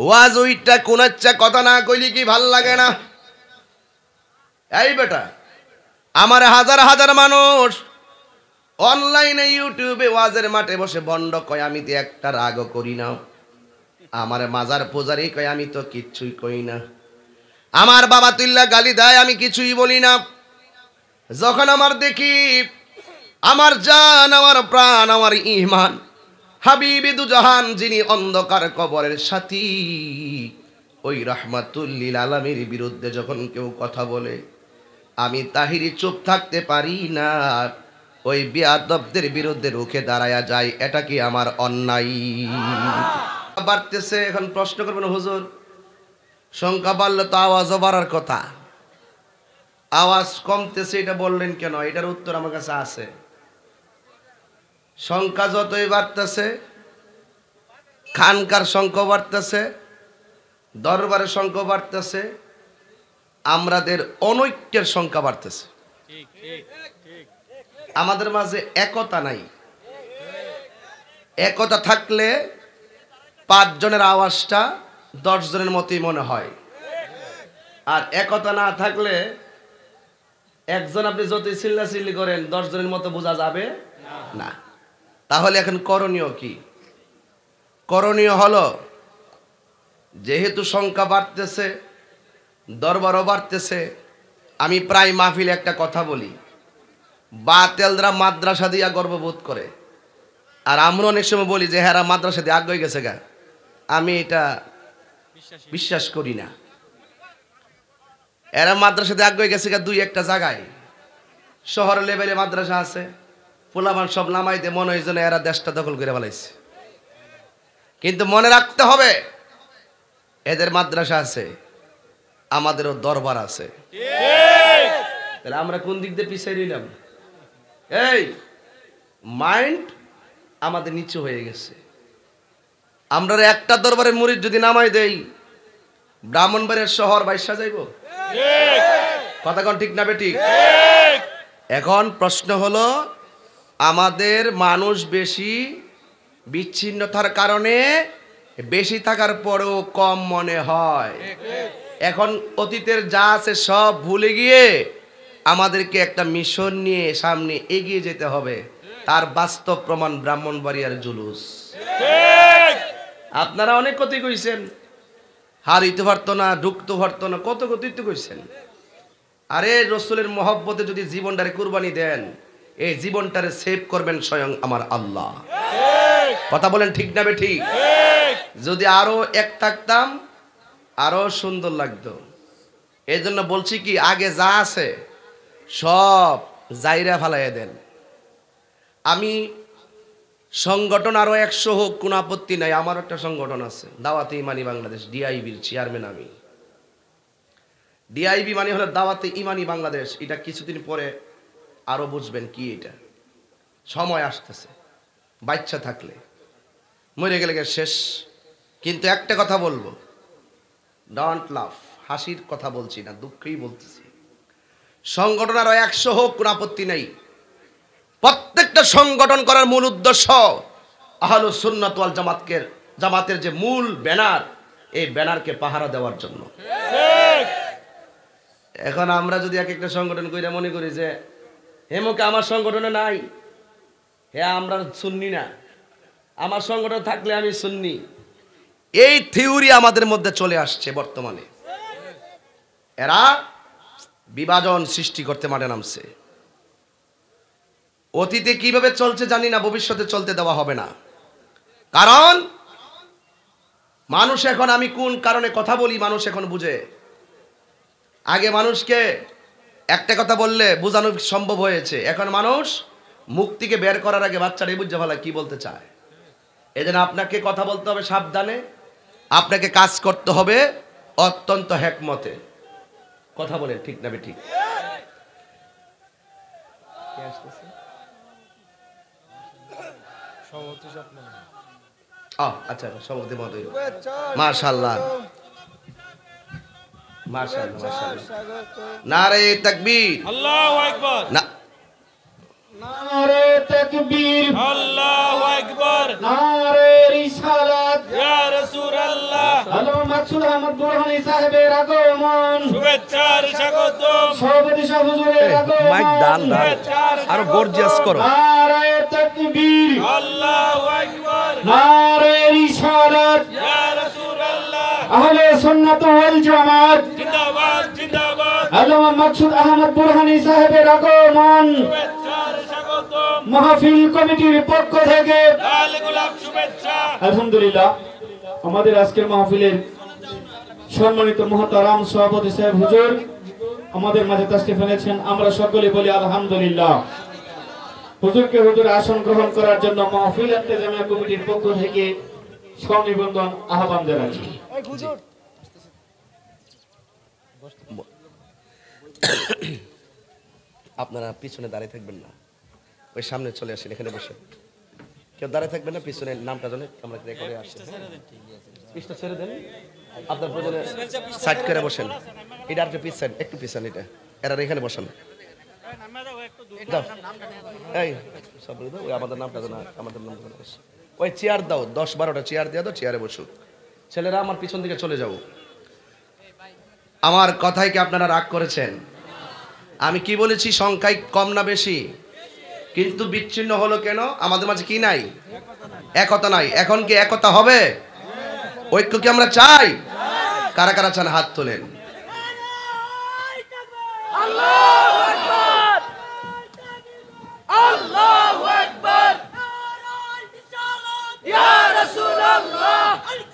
ওয়াজ ওইটা কোনাচ্ছা কথা না কইলি কি ভাল লাগে না এই বেটা আমার হাজার হাজার মানুষ অনলাইনে ইউটিউবে ওয়াজের মাঠে বসে বন্ড কয় আমি তো একটা রাগও করি না আমার মাজার পূজারি কয় আমি তো কিচ্ছুই কই না আমার বাবা তুল্লা গালি দেয় আমি কিছুই বলি না যখন আমার দেখি আমার জান আমার প্রাণ আমার ইমান হাবিবিদুজাহান যিনি অন্ধকার কবরের সাথী ওই রহমাতুল্লিল আলমের বিরুদ্ধে যখন কেউ কথা বলে আমি তাহিরি চুপ থাকতে পারি না ওই বিয়াদবদের বিরুদ্ধে রুখে দাঁড়ায়া যায় এটা কি আমার অন্যায় বাড়তেছে এখন প্রশ্ন করবেন হুজুর সংখ্যা বাড়লে তো আওয়াজও বাড়ার কথা আওয়াজ কমতেছে এটা বললেন কেন এটার উত্তর আমার কাছে আছে সংখ্যা যতই বাড়তেছে খানকার সংখ্যা বাড়তেছে দরবারের সংখ্যা বাড়তেছে আমাদের অনৈক্যের সংখ্যা বাড়তেছে আমাদের মাঝে একতা নাই একতা থাকলে পাঁচজনের আওয়াজটা দশজনের মতোই মনে হয় আর একতা না থাকলে একজন আপনি যতই চিল্লি করেন দশজনের মতো বোঝা যাবে না তাহলে এখন করণীয় কি করণীয় হল যেহেতু সংখ্যা বাড়তেছে দরবারও বাড়তেছে আমি প্রায় মাহফিলে একটা কথা বলি বাতেলরা মাদ্রাসা দিয়া গর্ববোধ করে আর আমরা অনেক সময় বলি যে হ্যাঁ মাদ্রাসা দিয়ে আগ্রহী গেছে গা আমি এটা বিশ্বাস করি না এরা মাদ্রাসাতে আগ্রহী গেছে গা দুই একটা জায়গায় শহর লেভেলে মাদ্রাসা আছে পোলাবান সব নামাই দিয়ে মনে হয় এরা দেশটা দখল করে ফেলাইছে কিন্তু মনে রাখতে হবে এদের মাদ্রাসা আছে আমাদেরও দরবার আছে তাহলে আমরা কোন দিক দিয়ে পিছিয়ে নিলাম এই মাইন্ড আমাদের নিচু হয়ে গেছে আমরা একটা দরবারের মুড়ির যদি নামাই দেই ব্রাহ্মণবাড়ির শহর বাইশ যাইব কথা কন ঠিক না বেটি এখন প্রশ্ন হলো আমাদের মানুষ বেশি বিচ্ছিন্নতার কারণে বেশি থাকার পরেও কম মনে হয় এখন অতীতের যা আছে সব ভুলে গিয়ে আমাদেরকে একটা মিশন নিয়ে সামনে এগিয়ে যেতে হবে তার বাস্তব প্রমাণ ব্রাহ্মণবাড়িয়ার জুলুস আপনারা অনেক কথি কইছেন হারিতে পারত না ঢুকতে পারত না কত কথিত কইছেন আরে রসুলের মহব্বতে যদি জীবনটারে কুরবানি দেন এই জীবনটারে সেভ করবেন স্বয়ং আমার আল্লাহ কথা বলেন ঠিক না ঠিক যদি আরো এক থাকতাম আরো সুন্দর লাগতো এই জন্য বলছি কি আগে যা আছে সব জাইরা ফালাইয়া দেন আমি সংগঠন আরো একশো হোক কোনো আপত্তি নাই আমার একটা সংগঠন আছে দাওয়াতে ইমানি বাংলাদেশ ডিআইবির চেয়ারম্যান আমি ডিআইবি মানে হলো দাওয়াতে ইমানি বাংলাদেশ এটা কিছুদিন পরে আরও বুঝবেন কি এটা সময় আসতেছে বাচ্চা থাকলে মরে গেলে শেষ কিন্তু একটা কথা বলবো ডন্ট লাভ হাসির কথা বলছি না দুঃখেই বলতেছি সংগঠন আরও একশো হোক কোনো আপত্তি নেই প্রত্যেকটা সংগঠন করার মূল উদ্দেশ্য আহল সুন্নাত জামাতকে জামাতের যে মূল ব্যানার এই ব্যানারকে পাহারা দেওয়ার জন্য এখন আমরা যদি এক একটা সংগঠন করি মনে করি যে হেমুকে আমার সংগঠনে নাই হে আমরা শুননি না আমার সংগঠন থাকলে আমি শুননি এই থিওরি আমাদের মধ্যে চলে আসছে বর্তমানে এরা বিভাজন সৃষ্টি করতে মানে নামছে অতীতে কিভাবে চলছে জানি না ভবিষ্যতে চলতে দেওয়া হবে না কারণ মানুষ এখন আমি কোন কারণে কথা বলি মানুষ এখন বুঝে আগে মানুষকে একটা কথা বললে বোঝানো সম্ভব হয়েছে এখন মানুষ মুক্তিকে বের করার আগে বাচ্চারা বুঝে ভালো কি বলতে চায় এজন্য আপনাকে কথা বলতে হবে সাবধানে আপনাকে কাজ করতে হবে অত্যন্ত হ্যাকমতে কথা বলেন ঠিক না ঠিক আচ্ছা সভাপতি মতই মার্শাল্লাহ নারে তকবীর আল্লাহু আকবার নারে তকবীর আল্লাহু আকবার নারে রিসালাত ইয়া রাসূলুল্লাহ হ্যালো মাসুদ আহমদ বুরহানি সাহেবের আগমন শুভেচ্ছার স্বাগত সভাপতি সাহেব হুজুরের আগমন মাইক ডান ডান আরো গর্জিয়াস করো নারে তকবীর আল্লাহু আকবার নারে রিসালাত ইয়া আহলে সুন্নাত ওয়াল জামাত জিন্দাবাদ জিন্দাবাদ আল্লামা মাকসুদ আহমদ বুরহানি সাহেবের আগমন মাহফিল কমিটির পক্ষ থেকে আলহামদুলিল্লাহ আমাদের আজকের মাহফিলের সম্মানিত মহতারাম সভাপতি সাহেব হুজুর আমাদের মাঝে তাস্তি ফেলেছেন আমরা সকলে বলি আলহামদুলিল্লাহ হুজুরকে হুজুর আসন গ্রহণ করার জন্য মাহফিল ইন্তেজামিয়া কমিটির পক্ষ থেকে স্বনিবন্ধন আহ্বান জানাচ্ছি আপনারা পিছনে দাঁড়িয়ে থাকবেন না ওই সামনে চলে আসেন এখানে বসে কেউ দাঁড়িয়ে থাকবেন না পিছনে নামটা জানে আমরা রেকর্ডে আসছি পিসটা ছেড়ে দেন আপনার প্রয়োজনে সাইড করে বসেন এটা আর পিস সাইড একটু পিছান এটা এরা এখানে বসেন এই সব আমাদের নামটা জানা আমাদের নামটা জানা ওই চেয়ার দাও দশ বারোটা চেয়ার দিয়ে দাও চেয়ারে বসুক ছেলেরা আমার পিছন দিকে চলে যাব আমার কথাই কি আপনারা রাগ করেছেন আমি কি বলেছি সংখ্যায় কম না বেশি কিন্তু বিচ্ছিন্ন হলো কেন আমাদের মাঝে কি নাই একতা নাই এখন কি একতা হবে ঐক্য কি আমরা চাই কারা কারা চান হাত তোলেন اللہ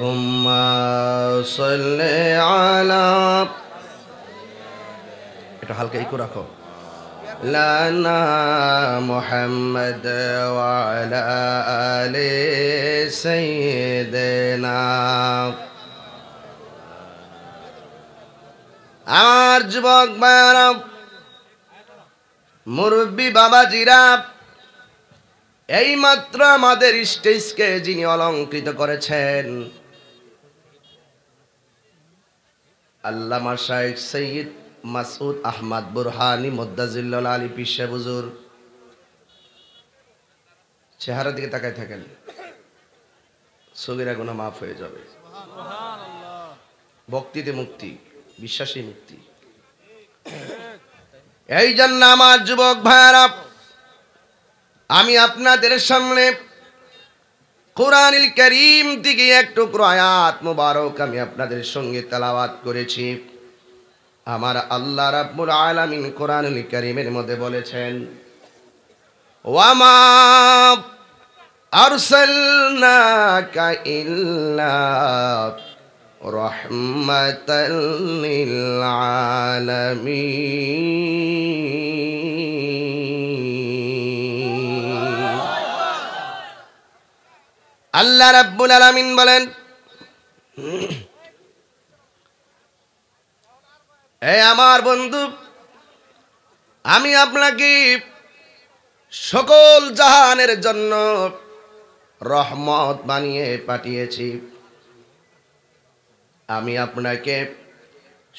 گلنے آنا একটু হালকা ইকো রাখো মোহাম্মদ আলে আমার যুবক বায়ারা মুরব্বী বাবাজিরা এই মাত্র আমাদের স্টেজকে যিনি অলঙ্কৃত করেছেন আল্লাহ শাহেখ সৈয়দ মাসুদ আহমদ বুরহানি মোদ্দাজিল্লাল আলী পিসা বুজুর চেহারা দিকে তাকাই থাকেন সগিরা গুণা মাফ হয়ে যাবে ভক্তিতে মুক্তি বিশ্বাসী মুক্তি এই জন্য আমার যুবক ভাইরা আমি আপনাদের সামনে কোরআনিল করিম দিকে একটু ক্রয়াত মুবারক আমি আপনাদের সঙ্গে তালাবাত করেছি আমার আল্লাহ রাব্বুল আলামিন কোরআনুল কারীমের মধ্যে বলেছেন ওয়ামা আরসালনাকা ইল্লা রাহমাতাল লিল আল্লাহ রাব্বুল আলামিন বলেন এ আমার বন্ধু আমি আপনাকে সকল জাহানের জন্য রহমত বানিয়ে পাঠিয়েছি আমি আপনাকে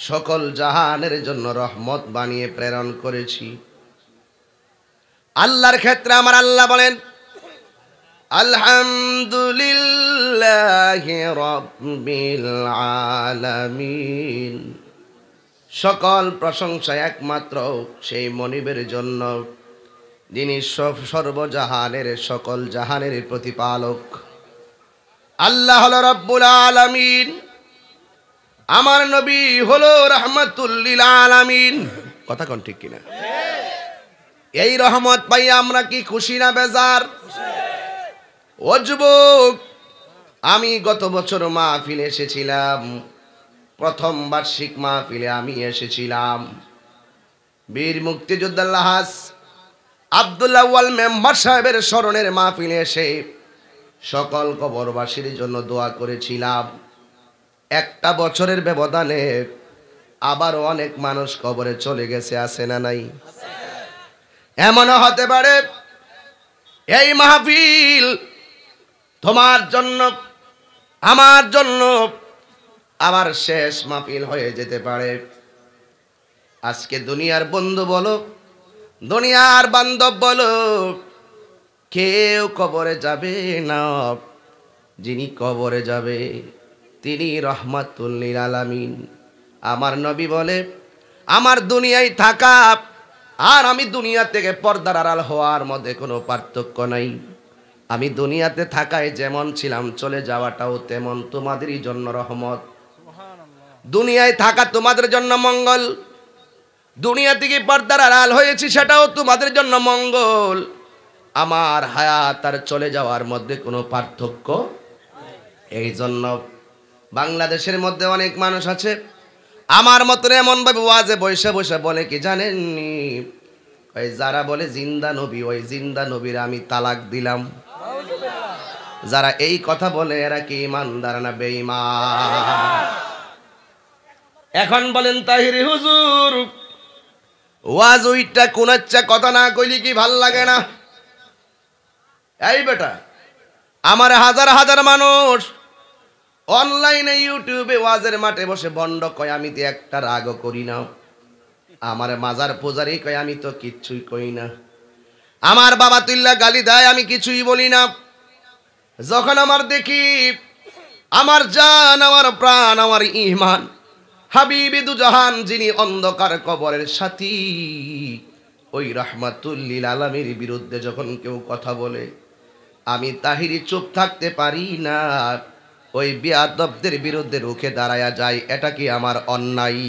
সকল জাহানের জন্য রহমত বানিয়ে প্রেরণ করেছি আল্লাহর ক্ষেত্রে আমার আল্লাহ বলেন আলহামদুলিল্লাহ রব্বিল আলামিন সকল প্রশংসা একমাত্র সেই মনিবের জন্য যিনি সব সর্বজাহানের সকল জাহানের প্রতিপালক আল্লাহ হল রব্বুল আলমিন আমার নবী হল রহমতুল্লিল আলমিন কথা কন ঠিক কিনা এই রহমত পাই আমরা কি খুশি না বেজার ও আমি গত বছর মাহফিল এসেছিলাম প্রথম বার্ষিক মাহফিলে আমি এসেছিলাম বীর মুক্তিযোদ্দাল্লাহাস আবদুল্লাহওয়াল মেম্বার সাহেবের স্মরণের মাহফিলে এসে সকল কবরবাসীর জন্য দোয়া করেছিলাম একটা বছরের ব্যবধানে আবারও অনেক মানুষ কবরে চলে গেছে আসে না নাই এমনও হতে পারে এই মাহফিল তোমার জন্য আমার জন্য আবার শেষ মাহফিল হয়ে যেতে পারে আজকে দুনিয়ার বন্ধু বলো দুনিয়ার বান্ধব বলো কেউ কবরে যাবে না যিনি কবরে যাবে তিনি রহমাতুল্লিল আলামিন আমার নবী বলে আমার দুনিয়ায় থাকা আর আমি দুনিয়া থেকে পর্দার আড়াল হওয়ার মধ্যে কোনো পার্থক্য নাই আমি দুনিয়াতে থাকায় যেমন ছিলাম চলে যাওয়াটাও তেমন তোমাদেরই জন্য রহমত দুনিয়ায় থাকা তোমাদের জন্য মঙ্গল দুনিয়া থেকে পর্দার আড়াল হয়েছি সেটাও তোমাদের জন্য মঙ্গল আমার হায়াত আর চলে যাওয়ার মধ্যে কোনো পার্থক্য এই জন্য বাংলাদেশের মধ্যে অনেক মানুষ আছে আমার মতন এমনভাবে ওয়াজে বসে বসে বলে কি জানেননি ওই যারা বলে জিন্দা নবী ওই জিন্দা নবীর আমি তালাক দিলাম যারা এই কথা বলে এরা কি ইমানদার না বেঈমান এখন বলেন তাহিরি হুজুর ওয়াজ ওইটা কোনাচ্ছা কথা না কইলি কি ভাল লাগে না এই বেটা আমার হাজার হাজার মানুষ অনলাইনে ইউটিউবে ওয়াজের মাঠে বসে বন্ড কয় আমি তো একটা রাগও করি না আমার মাজার পূজারি কয় আমি তো কিচ্ছুই কই না আমার বাবা তুল্লা গালি দেয় আমি কিছুই বলি না যখন আমার দেখি আমার জান আমার প্রাণ আমার ইমান হাবিবি দুজাহান যিনি অন্ধকার কবরের সাথী ওই রহমাতুল্লিল আলমের বিরুদ্ধে যখন কেউ কথা বলে আমি তাহিরি চুপ থাকতে পারি না ওই বিয়াদবদের বিরুদ্ধে রুখে দাঁড়ায়া যায় এটা কি আমার অন্যায়